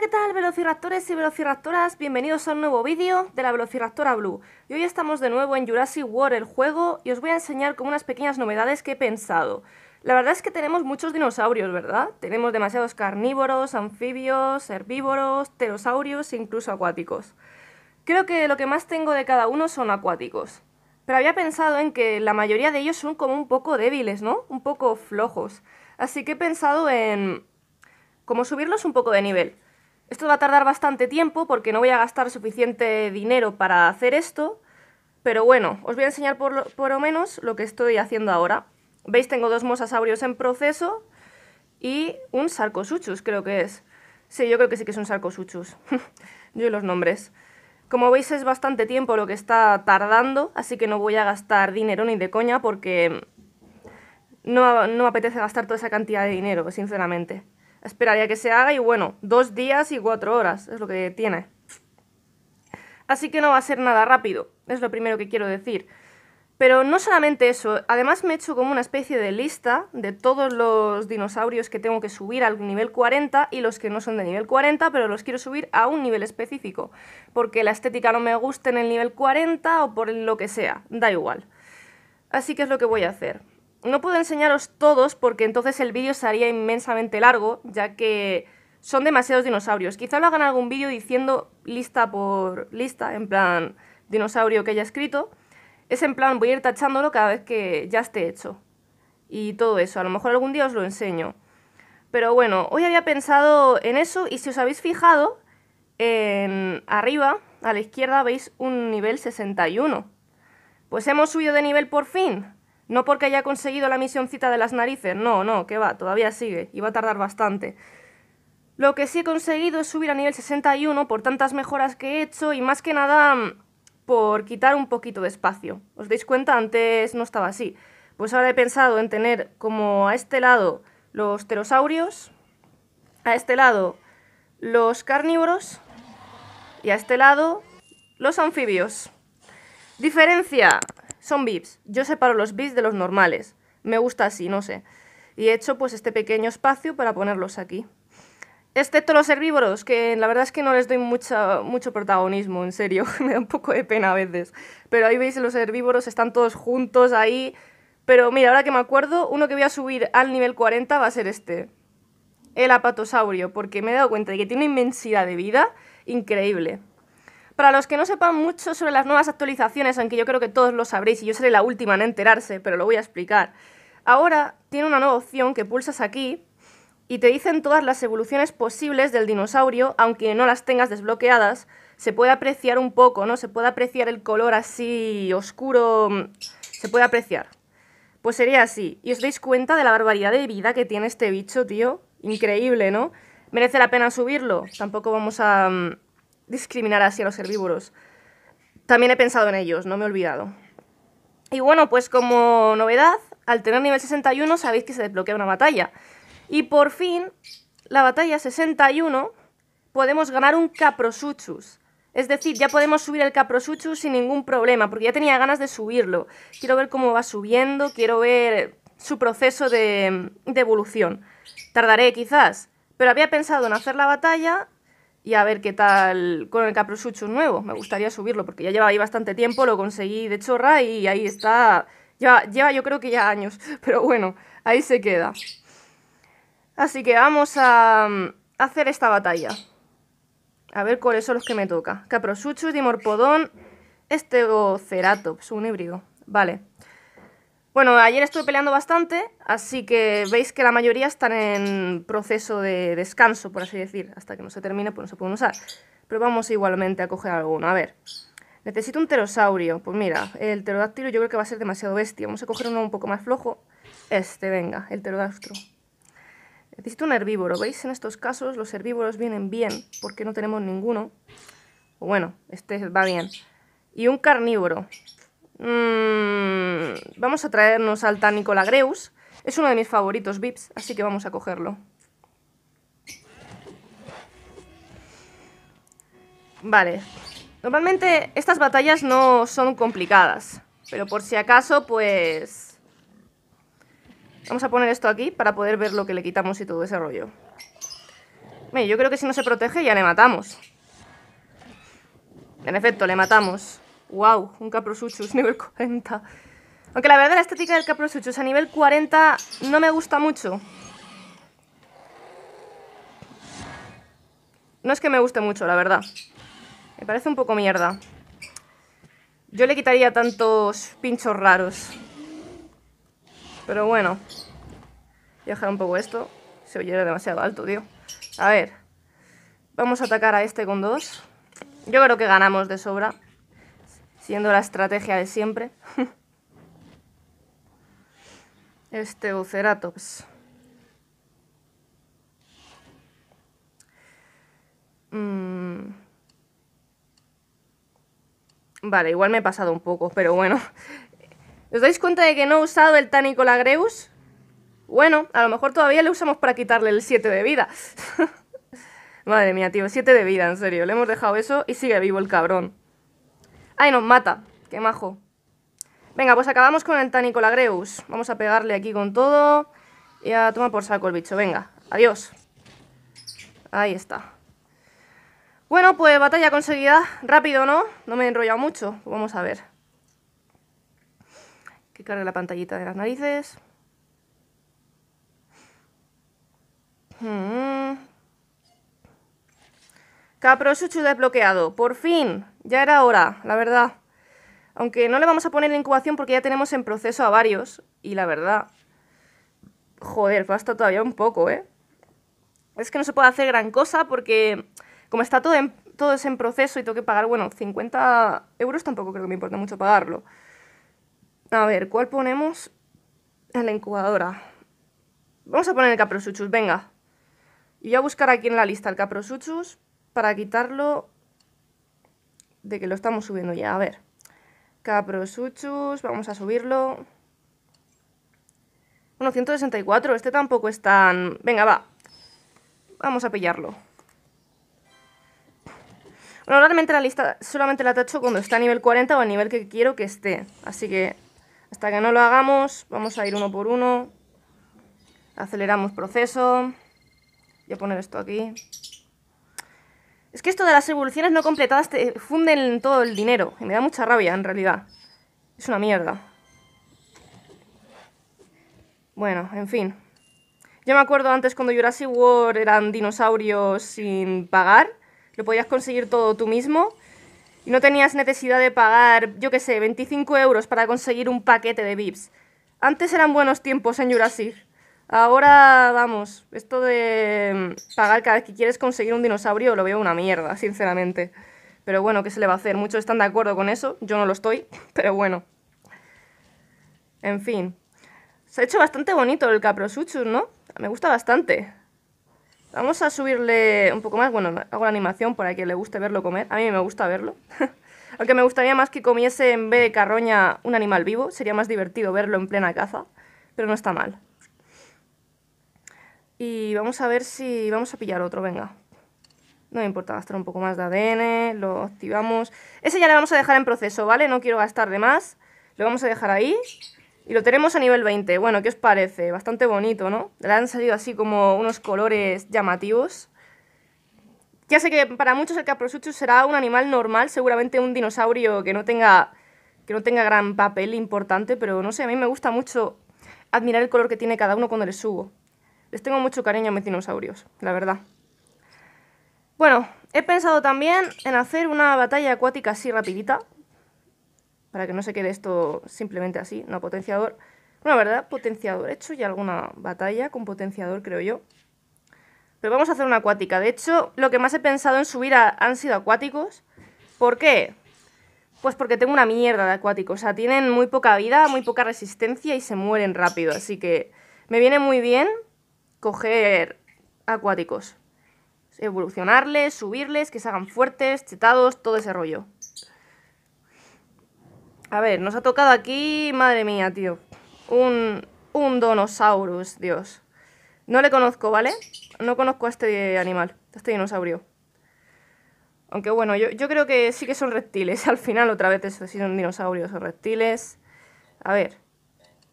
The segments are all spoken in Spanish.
¿qué tal velociraptores y velociraptoras? Bienvenidos a un nuevo vídeo de la Velociraptora Blue. Y hoy estamos de nuevo en Jurassic World, el juego, y os voy a enseñar como unas pequeñas novedades que he pensado. La verdad es que tenemos muchos dinosaurios, ¿verdad? Tenemos demasiados carnívoros, anfibios, herbívoros, pterosaurios e incluso acuáticos. Creo que lo que más tengo de cada uno son acuáticos. Pero había pensado en que la mayoría de ellos son como un poco débiles, ¿no? Un poco flojos. Así que he pensado en... como subirlos un poco de nivel. Esto va a tardar bastante tiempo porque no voy a gastar suficiente dinero para hacer esto, pero bueno, os voy a enseñar por lo, menos lo que estoy haciendo ahora. Veis, tengo dos mosasaurios en proceso y un sarcosuchus, creo que es. Sí, yo creo que sí que es un sarcosuchus. yo y los nombres. Como veis es bastante tiempo lo que está tardando, así que no voy a gastar dinero ni de coña porque no, no me apetece gastar toda esa cantidad de dinero, sinceramente esperaría que se haga y bueno, dos días y cuatro horas es lo que tiene. Así que no va a ser nada rápido, es lo primero que quiero decir. Pero no solamente eso, además me he hecho como una especie de lista de todos los dinosaurios que tengo que subir al nivel 40 y los que no son de nivel 40, pero los quiero subir a un nivel específico, porque la estética no me gusta en el nivel 40 o por lo que sea, da igual. Así que es lo que voy a hacer no puedo enseñaros todos porque entonces el vídeo haría inmensamente largo, ya que son demasiados dinosaurios. Quizá lo hagan algún vídeo diciendo lista por lista, en plan dinosaurio que haya escrito. Es en plan voy a ir tachándolo cada vez que ya esté hecho. Y todo eso, a lo mejor algún día os lo enseño. Pero bueno, hoy había pensado en eso y si os habéis fijado, en arriba, a la izquierda, veis un nivel 61. Pues hemos subido de nivel por fin. No porque haya conseguido la misioncita de las narices, no, no, que va, todavía sigue y va a tardar bastante. Lo que sí he conseguido es subir a nivel 61 por tantas mejoras que he hecho y más que nada mm, por quitar un poquito de espacio. ¿Os dais cuenta? Antes no estaba así. Pues ahora he pensado en tener como a este lado los pterosaurios, a este lado los carnívoros y a este lado los anfibios. Diferencia, son bibs. Yo separo los bibs de los normales. Me gusta así, no sé. Y he hecho pues este pequeño espacio para ponerlos aquí. Excepto los herbívoros, que la verdad es que no les doy mucho protagonismo, en serio. Me da un poco de pena a veces. Pero ahí veis los herbívoros, están todos juntos ahí. Pero mira, ahora que me acuerdo, uno que voy a subir al nivel 40 va a ser este. El apatosaurio, porque me he dado cuenta de que tiene una inmensidad de vida increíble. Para los que no sepan mucho sobre las nuevas actualizaciones, aunque yo creo que todos lo sabréis y yo seré la última en enterarse, pero lo voy a explicar. Ahora tiene una nueva opción que pulsas aquí y te dicen todas las evoluciones posibles del dinosaurio, aunque no las tengas desbloqueadas, se puede apreciar un poco, ¿no? Se puede apreciar el color así oscuro, mm, se puede apreciar. Pues sería así. Y os dais cuenta de la barbaridad de vida que tiene este bicho, tío. Increíble, ¿no? ¿Merece la pena subirlo? Tampoco vamos a mm, discriminar hacia los herbívoros. También he pensado en ellos, no me he olvidado. Y bueno, pues como novedad, al tener nivel 61 sabéis que se desbloquea una batalla. Y por fin, la batalla 61, podemos ganar un Caprosuchus. Es decir, ya podemos subir el Caprosuchus sin ningún problema, porque ya tenía ganas de subirlo. Quiero ver cómo va subiendo, quiero ver su proceso de, de evolución. Tardaré quizás, pero había pensado en hacer la batalla y a ver qué tal con el Caprosuchus nuevo. Me gustaría subirlo porque ya lleva ahí bastante tiempo, lo conseguí de chorra y ahí está. Lleva, yo creo que ya años, pero bueno, ahí se queda. Así que vamos a, mm, hacer esta batalla. A ver cuáles son los que me toca. Caprosuchus, Dimorpodón, este un híbrido. Vale. Bueno, ayer estuve peleando bastante, así que veis que la mayoría están en proceso de descanso, por así decir, hasta que no se termine, pues no se pueden usar. Pero vamos igualmente a coger alguno, a ver. Necesito un pterosaurio, pues mira, el pterodáctilo yo creo que va a ser demasiado bestia. Vamos a coger uno un poco más flojo. Este, venga, el pterodáctilo. Necesito un herbívoro, ¿veis? En estos casos los herbívoros vienen bien, porque no tenemos ninguno. Bueno, este va bien. Y un carnívoro. Mm, vamos a traernos al tan Greus. Es uno de mis favoritos VIPs, así que vamos a cogerlo. Vale. Normalmente estas batallas no son complicadas. Pero por si acaso, pues... Vamos a poner esto aquí para poder ver lo que le quitamos y todo ese rollo. yo creo que si no se protege ya le matamos. En efecto, le matamos. ¡Wow! Un Caprosuchus nivel 40. Aunque la verdad la estética del Caprosuchus a nivel 40 no me gusta mucho. No es que me guste mucho, la verdad. Me parece un poco mierda. Yo le quitaría tantos pinchos raros. Pero bueno. Voy a dejar un poco esto. Se oye demasiado alto, tío. A ver. Vamos a atacar a este con dos. Yo creo que ganamos de sobra siendo la estrategia de siempre. Este Oceratops. Mm. Vale, igual me he pasado un poco, pero bueno. ¿Os dais cuenta de que no he usado el la Greus? Bueno, a lo mejor todavía le usamos para quitarle el 7 de vida. Madre mía, tío, 7 de vida, en serio. Le hemos dejado eso y sigue vivo el cabrón. Ay, nos mata. Qué majo. Venga, pues acabamos con el Tanicolagreus. Vamos a pegarle aquí con todo. Y a tomar por saco el bicho. Venga, adiós. Ahí está. Bueno, pues batalla conseguida. Rápido, ¿no? No me he enrollado mucho. Pues vamos a ver. Que cargue la pantallita de las narices. Mm. Caprosuchus desbloqueado. Por fin. Ya era hora, la verdad. Aunque no le vamos a poner en incubación porque ya tenemos en proceso a varios. Y la verdad... Joder, falta todavía un poco, ¿eh? Es que no se puede hacer gran cosa porque como está todo en, todo es en proceso y tengo que pagar, bueno, 50 euros tampoco creo que me importe mucho pagarlo. A ver, ¿cuál ponemos en la incubadora? Vamos a poner el Caprosuchus, venga. Y voy a buscar aquí en la lista el Caprosuchus para quitarlo de que lo estamos subiendo ya. A ver, Caprosuchus, vamos a subirlo. Bueno, 164, este tampoco es tan... Venga, va. Vamos a pillarlo. Bueno, realmente la lista solamente la tacho cuando está a nivel 40 o a nivel que quiero que esté. Así que hasta que no lo hagamos, vamos a ir uno por uno. Aceleramos proceso. Voy a poner esto aquí. Es que esto de las evoluciones no completadas te funden todo el dinero. Y me da mucha rabia, en realidad. Es una mierda. Bueno, en fin. Yo me acuerdo antes cuando Jurassic World eran dinosaurios sin pagar. Lo podías conseguir todo tú mismo. Y no tenías necesidad de pagar, yo qué sé, 25 euros para conseguir un paquete de VIPs. Antes eran buenos tiempos en Jurassic. Ahora, vamos, esto de mm, pagar cada vez que quieres conseguir un dinosaurio lo veo una mierda, sinceramente. Pero bueno, ¿qué se le va a hacer? Muchos están de acuerdo con eso, yo no lo estoy, pero bueno. En fin. Se ha hecho bastante bonito el Caprosuchus, ¿no? Me gusta bastante. Vamos a subirle un poco más. Bueno, hago la animación para que le guste verlo comer. A mí me gusta verlo. Aunque me gustaría más que comiese en vez de carroña un animal vivo. Sería más divertido verlo en plena caza. Pero no está mal. Y vamos a ver si vamos a pillar otro, venga. No me importa gastar un poco más de ADN, lo activamos. Ese ya le vamos a dejar en proceso, ¿vale? No quiero gastar de más. Lo vamos a dejar ahí. Y lo tenemos a nivel 20. Bueno, ¿qué os parece? Bastante bonito, ¿no? Le han salido así como unos colores llamativos. Ya sé que para muchos el Caprosuchus será un animal normal, seguramente un dinosaurio que no tenga que no tenga gran papel importante, pero no sé, a mí me gusta mucho admirar el color que tiene cada uno cuando le subo. Les tengo mucho cariño a mis dinosaurios, la verdad. Bueno, he pensado también en hacer una batalla acuática así rapidita, para que no se quede esto simplemente así, no potenciador. una verdad, potenciador. He hecho ya alguna batalla con potenciador, creo yo. Pero vamos a hacer una acuática. De hecho, lo que más he pensado en subir han sido acuáticos. ¿Por qué? Pues porque tengo una mierda de acuáticos. O sea, tienen muy poca vida, muy poca resistencia y se mueren rápido. Así que me viene muy bien coger acuáticos. Evolucionarles, subirles, que se hagan fuertes, chetados, todo ese rollo. A ver, nos ha tocado aquí, madre mía, tío. Un, un donosaurus, Dios. No le conozco, ¿vale? No conozco a este animal, a este dinosaurio. Aunque bueno, yo, creo que sí que son reptiles. Al final otra vez eso, si son dinosaurios o reptiles. A ver,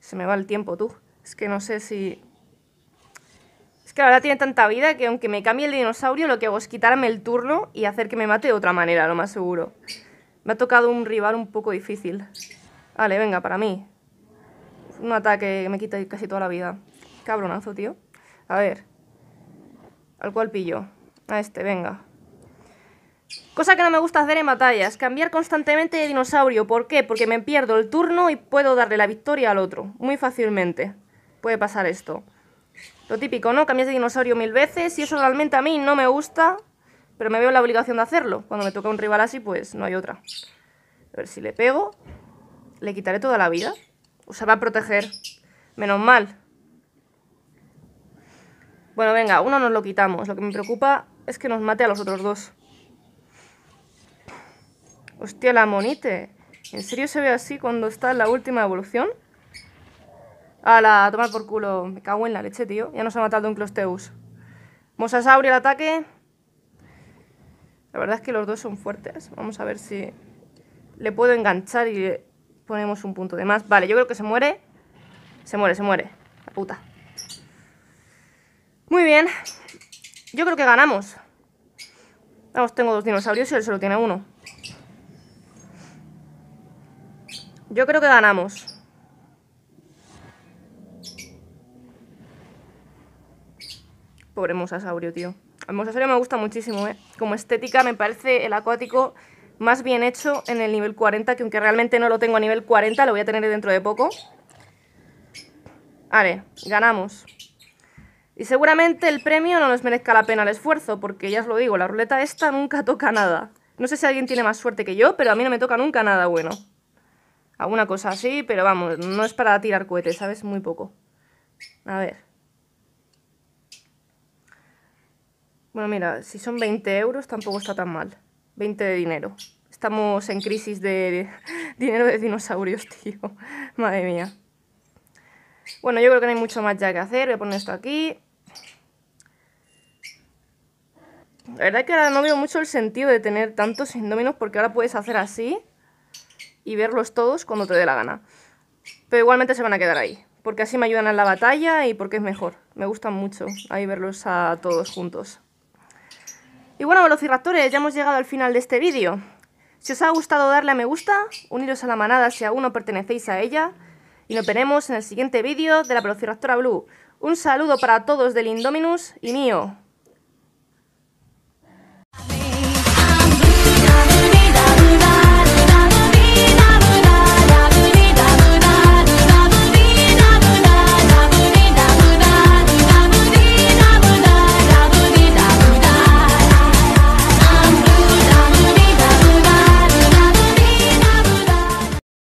se me va el tiempo, tú. Es que no sé si... Claro, ahora tiene tanta vida que aunque me cambie el dinosaurio, lo que hago es quitarme el turno y hacer que me mate de otra manera, lo más seguro. Me ha tocado un rival un poco difícil. Vale, venga, para mí. Un ataque que me quita casi toda la vida. Cabronazo, tío. A ver. Al cual pillo. A este, venga. Cosa que no me gusta hacer en batallas, cambiar constantemente de dinosaurio. ¿Por qué? Porque me pierdo el turno y puedo darle la victoria al otro, muy fácilmente. Puede pasar esto. Lo típico, ¿no? Cambias de dinosaurio mil veces y eso realmente a mí no me gusta, pero me veo la obligación de hacerlo. Cuando me toca un rival así, pues no hay otra. A ver si le pego. ¿Le quitaré toda la vida? O sea, va a proteger. Menos mal. Bueno, venga, uno nos lo quitamos. Lo que me preocupa es que nos mate a los otros dos. Hostia, la monite. ¿En serio se ve así cuando está en la última evolución? a a tomar por culo. Me cago en la leche, tío. Ya nos ha matado un Closteus. mosasaurio al ataque. La verdad es que los dos son fuertes. Vamos a ver si le puedo enganchar y ponemos un punto de más. Vale, yo creo que se muere. Se muere, se muere. La puta. Muy bien. Yo creo que ganamos. Vamos, tengo dos dinosaurios y él solo tiene uno. Yo creo que ganamos. Pobre mosasaurio, tío. El mosasaurio me gusta muchísimo, ¿eh? Como estética me parece el acuático más bien hecho en el nivel 40, que aunque realmente no lo tengo a nivel 40, lo voy a tener dentro de poco. Vale, ganamos. Y seguramente el premio no nos merezca la pena el esfuerzo, porque ya os lo digo, la ruleta esta nunca toca nada. No sé si alguien tiene más suerte que yo, pero a mí no me toca nunca nada bueno. Alguna cosa así, pero vamos, no es para tirar cohetes, ¿sabes? Muy poco. A ver. Bueno, mira, si son 20 euros tampoco está tan mal. 20 de dinero. Estamos en crisis de dinero de dinosaurios, tío. Madre mía. Bueno, yo creo que no hay mucho más ya que hacer. Voy a poner esto aquí. La verdad que ahora no veo mucho el sentido de tener tantos indóminos porque ahora puedes hacer así y verlos todos cuando te dé la gana. Pero igualmente se van a quedar ahí, porque así me ayudan en la batalla y porque es mejor. Me gustan mucho ahí verlos a todos juntos. Y bueno, velociraptores, ya hemos llegado al final de este vídeo. Si os ha gustado darle a me gusta, uniros a la manada si aún no pertenecéis a ella, y nos veremos en el siguiente vídeo de la Velociraptora Blue. Un saludo para todos del Indominus y mío.